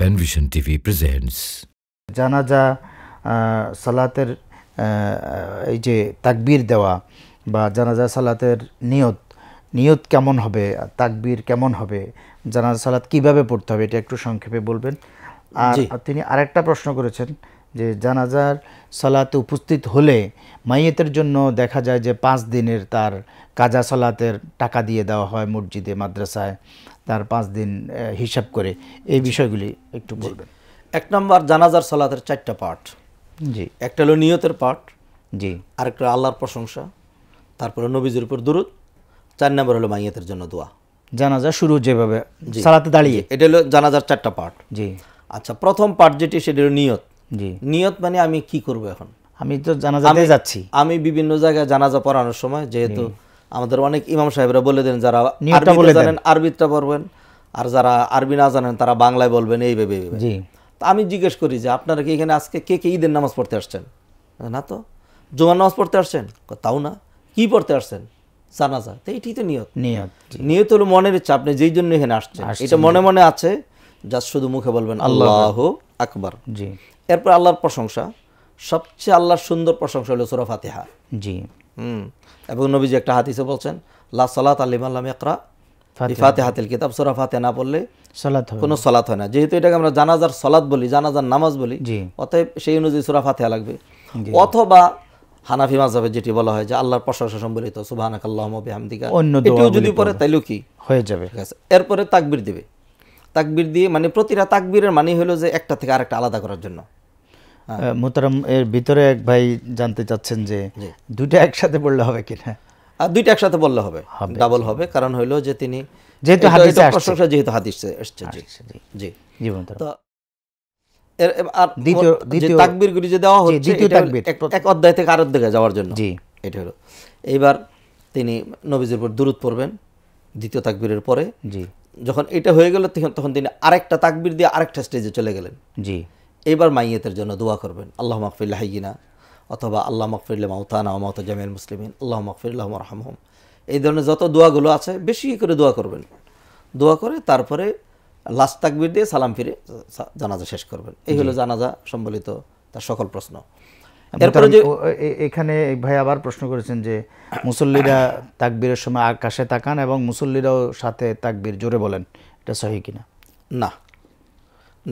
Panvision TV presents জানাজা সালাতের এই যে তাকবীর দেওয়া বা জানাজা সালাতের নিয়ত নিয়ত কেমন হবে তাকবীর কেমন হবে জানাজা সালাত কিভাবে পড়তে হবে এটা একটু সংক্ষেপে বলবেন আর তিনি আরেকটা প্রশ্ন করেছেন যে জানাজার সালাতে উপস্থিত হলে মাইয়েতের জন্য দেখা যায় যে পাঁচ দিনের তার কাজা সালাতের টাকা দিয়ে দেওয়া হয় মসজিদে মাদ্রাসায় তার পাঁচ দিন হিসাব করে এই বিষয়গুলি একটু বলবেন এক নম্বর জানাজার সালাতের চারটা পার্ট জি একটা হলো নিয়তের পার্ট জি আরেকটা আল্লাহর প্রশংসা তারপরে নবীজের উপর দূরত চার নম্বর হলো মাইয়াতের জন্য দোয়া জানাজা শুরু যেভাবে সালাতে দাঁড়িয়ে এটা হলো জানাজার চারটা পার্ট জি আচ্ছা প্রথম পার্ট যেটি সেটা হলো নিয়ত জি নিয়ত মানে আমি কি করব এখন আমি তো জানাজা যাচ্ছি আমি বিভিন্ন জায়গায় জানাজা পড়ানোর সময় যেহেতু আমাদের অনেক ইমাম সাহেবরা বলে দেন যারা জানেন আরবিটা পড়বেন আর যারা আরবি না জানেন তারা বাংলায় বলবেন এইভাবে জি আমি জিজ্ঞেস করি যে আপনারা কি এখানে আজকে কে কে ঈদের নামাজ পড়তে আসছেন না তো জুমার নামাজ পড়তে আসছেন তাও না কি পড়তে আসছেন জানাজা তো এটি তো নিয়ত নিয়ত নিয়ত হলো মনের ইচ্ছা আপনি যেই জন্য এখানে আসছেন এটা মনে মনে আছে যা শুধু মুখে বলবেন আল্লাহ আকবার জি এরপর আল্লাহর প্রশংসা সবচেয়ে আল্লাহর সুন্দর প্রশংসা হলো সুরা ফাতিহা জি এবং নবীজি একটা হাতিসে বলছেন লা সালাত আল্লাহ একরা ফাতে হাতিল কিতাব সোরা ফাতে না বললে সলাত কোনো সলাৎ হয় না যেহেতু এটাকে আমরা জানাজার সলাত বলি জানাজার নামাজ বলি অতএব সেই অনুযায়ী সোরা ফাতেহা লাগবে অথবা হানাফি মাজাবে যেটি বলা হয় যে আল্লাহর প্রশংসা সম্বলিত সুবাহানাক আল্লাহমবিহামদিকা অন্য এটিও যদি পরে তাইলেও কি হয়ে যাবে ঠিক আছে এরপরে তাকবির দেবে তাকবির দিয়ে মানে প্রতিটা তাকবিরের মানে হলো যে একটা থেকে আরেকটা আলাদা করার জন্য মোতারাম এর ভিতরে এক ভাই জানতে চাচ্ছেন যে দুইটা একসাথে বললে হবে কিনা আর দুইটা একসাথে বললে হবে ডাবল হবে কারণ হইলো যে তিনি যেহেতু হাদিসে প্রশংসা যেহেতু হাদিসে আসছে জি জি তো আর দ্বিতীয় তাকবীর গুলি যে দেওয়া হচ্ছে দ্বিতীয় তাকবীর এক অধ্যায় থেকে আরেক দিকে যাওয়ার জন্য জি এটা হলো এইবার তিনি নবীজির উপর দূরত পড়বেন দ্বিতীয় তাকবীরের পরে জি যখন এটা হয়ে গেল তখন তিনি আরেকটা তাকবীর দিয়ে আরেকটা স্টেজে চলে গেলেন জি এবার মাইয়েতের জন্য দোয়া করবেন আল্লাহ মকফিল্লা হাইয়িনা অথবা আল্লাহ মকফিল্লা মাউতানা মাউতা জামিয়াল মুসলিমিন আল্লাহ মকফিল্লাহ রহমহম এই ধরনের যত দোয়াগুলো আছে বেশি করে দোয়া করবেন দোয়া করে তারপরে লাস্ট তাকবির দিয়ে সালাম ফিরে জানাজা শেষ করবেন এই হলো জানাজা সম্বলিত তার সকল প্রশ্ন এখানে ভাই আবার প্রশ্ন করেছেন যে মুসল্লিরা তাকবীরের সময় আকাশে তাকান এবং মুসল্লিরাও সাথে তাকবির জোরে বলেন এটা সহি কিনা না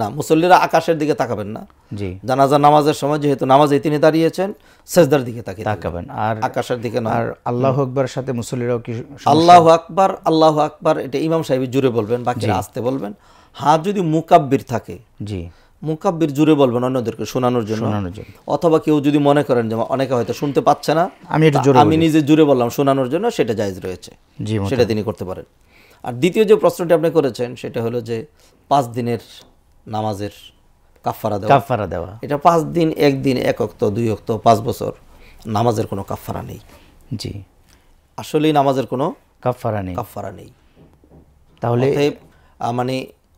না মুসল্লিরা আকাশের দিকে তাকাবেন না জি জানাজা নামাজের সময় যেহেতু নামাজে তিনি দাঁড়িয়েছেন সেজদার দিকে তাকিয়ে তাকাবেন আর আকাশের দিকে না আর আল্লাহ আকবার সাথে মুসল্লিরাও কি আল্লাহ আকবার আল্লাহ আকবার এটা ইমাম সাহেব জুড়ে বলবেন বাকি আসতে বলবেন হাত যদি মুকাব্বির থাকে জি মুকাব্বির জুড়ে বলবেন অন্যদেরকে শোনানোর জন্য শোনানোর জন্য অথবা কেউ যদি মনে করেন যে অনেকে হয়তো শুনতে পাচ্ছে না আমি এটা আমি নিজে জুড়ে বললাম শোনানোর জন্য সেটা জায়জ রয়েছে জি সেটা তিনি করতে পারেন আর দ্বিতীয় যে প্রশ্নটি আপনি করেছেন সেটা হলো যে পাঁচ দিনের নামাজের কাফারা দেওয়া কাফারা দেওয়া এটা পাঁচ দিন একদিন এক অক্ত দুই অক্ত পাঁচ বছর নামাজের কোনো কাফারা নেই জি আসলেই নামাজের কোনো কাফারা নেই কাফারা নেই তাহলে মানে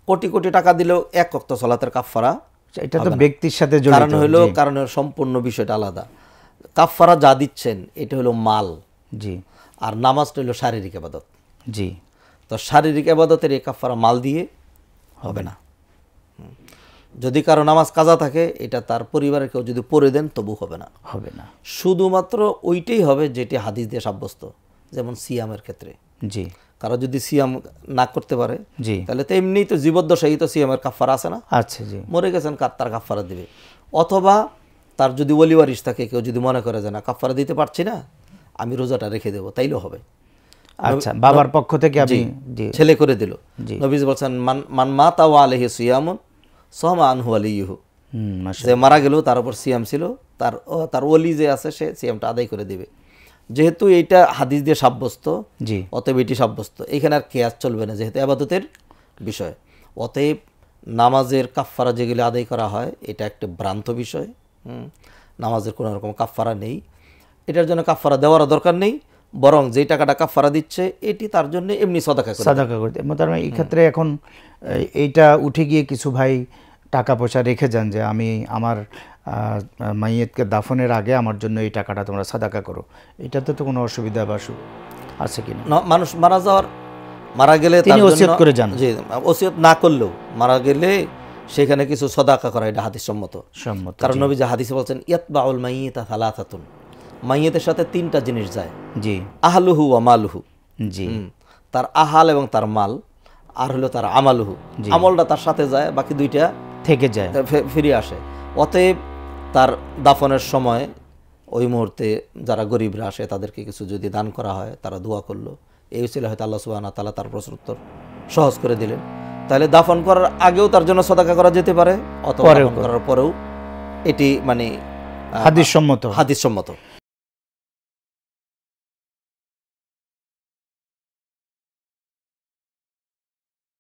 কোটি কোটি টাকা দিলেও এক অক্ত চলাতের কাফারা এটা তো ব্যক্তির সাথে কারণ হলো কারণ সম্পূর্ণ বিষয়টা আলাদা কাফারা যা দিচ্ছেন এটা হলো মাল জি আর নামাজটা হলো শারীরিক আবাদত জি তো শারীরিক আবাদতের এই কাফারা মাল দিয়ে হবে না যদি কারো নামাজ কাজা থাকে এটা তার পরিবারের কেউ যদি পড়ে দেন তবু হবে না হবে না শুধুমাত্র ওইটাই হবে যেটি হাদিস দিয়ে সাব্যস্ত যেমন সিয়ামের ক্ষেত্রে জি কারো যদি সিয়াম না করতে পারে জি তাহলে তো এমনি তো জীবদ্দশাই তো সিয়ামের কাফারা আছে না আচ্ছা জি মরে গেছেন কার তার কাফারা দিবে অথবা তার যদি ওয়ারিশ থাকে কেউ যদি মনে করে যে না কাফারা দিতে পারছি না আমি রোজাটা রেখে দেবো তাইলেও হবে আচ্ছা বাবার পক্ষ থেকে আমি ছেলে করে দিল নবীজ বলছেন মান মাতা ও আলহি সিয়ামুন সোহমা আনহু আলিহু সে মারা গেল তার উপর সিএম ছিল তার তার ওলি যে আছে সে সিএমটা আদায় করে দেবে যেহেতু এইটা হাদিস দিয়ে সাব্যস্ত জি অতএব এটি সাব্যস্ত এখানে আর কেয়াজ চলবে না যেহেতু আবাদতের বিষয় অতএব নামাজের কাফফারা যেগুলো আদায় করা হয় এটা একটা ভ্রান্ত বিষয় নামাজের কোনো রকম কাফফারা নেই এটার জন্য কাফফারা দেওয়ারও দরকার নেই বরং যে টাকাটা কাফারা দিচ্ছে এটি তার জন্য এমনি সদাকা সদাকা করে তার মানে এই ক্ষেত্রে এখন এইটা উঠে গিয়ে কিছু ভাই টাকা পয়সা রেখে যান যে আমি আমার মাইয়েতকে দাফনের আগে আমার জন্য এই টাকাটা তোমরা সাদাকা করো এটাতে তো কোনো অসুবিধা বা আছে কি না মানুষ মারা যাওয়ার মারা গেলে তিনি ওসিয়ত করে যান জি ওসিয়ত না করলেও মারা গেলে সেখানে কিছু সদাকা করা এটা হাদিস সম্মত সম্মত কারণ নবী যে হাদিসে বলছেন ইয়াতবাউল মাইয়িতা সালাসাতুন মাইয়েতের সাথে তিনটা জিনিস যায় জি আহালুহু ওয়া মালুহু জি তার আহাল এবং তার মাল আর হলো তার আমালুহু আমলটা তার সাথে যায় বাকি দুইটা থেকে যায় ফিরে আসে অতএব তার দাফনের সময় ওই মুহূর্তে যারা গরিবরা আসে তাদেরকে কিছু যদি দান করা হয় তারা দোয়া করলো এই ছিল হয়তো আল্লাহ সুবাহ তালা তার প্রশ্নোত্তর সহজ করে দিলেন তাহলে দাফন করার আগেও তার জন্য সদাকা করা যেতে পারে অথবা করার পরেও এটি মানে হাদিস সম্মত হাদিস সম্মত